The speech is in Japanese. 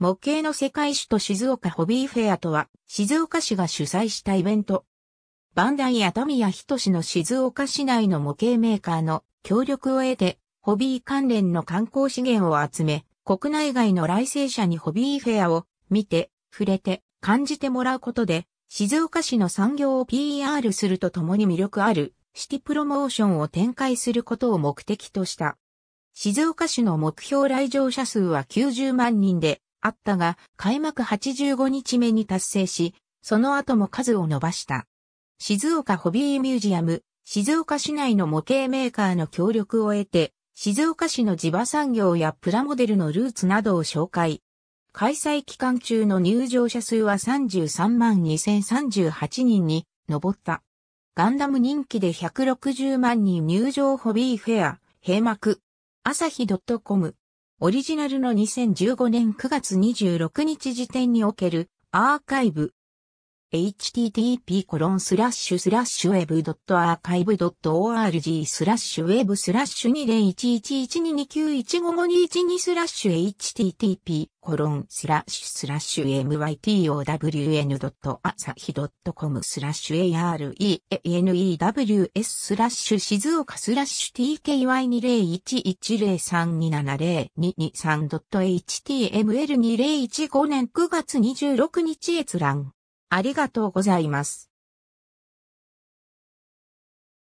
模型の世界史と静岡ホビーフェアとは、静岡市が主催したイベント。バンダイ熱海や人志の静岡市内の模型メーカーの協力を得て、ホビー関連の観光資源を集め、国内外の来生者にホビーフェアを見て、触れて、感じてもらうことで、静岡市の産業を PR するとともに魅力あるシティプロモーションを展開することを目的とした。静岡市の目標来場者数は90万人で、あったが、開幕85日目に達成し、その後も数を伸ばした。静岡ホビーミュージアム、静岡市内の模型メーカーの協力を得て、静岡市の地場産業やプラモデルのルーツなどを紹介。開催期間中の入場者数は33万2038人に上った。ガンダム人気で160万人入場ホビーフェア、閉幕。朝日 .com オリジナルの2015年9月26日時点におけるアーカイブ http://web.archive.org スラッシュウェブスラッシュ20111229155212スラッシュ http コロンスラッシュスラッシュ mytown.asahi.com スラッシュ arenews スラッシュ静岡スラッシュ tky201103270223.html2015 年9月26日閲覧ありがとうございます。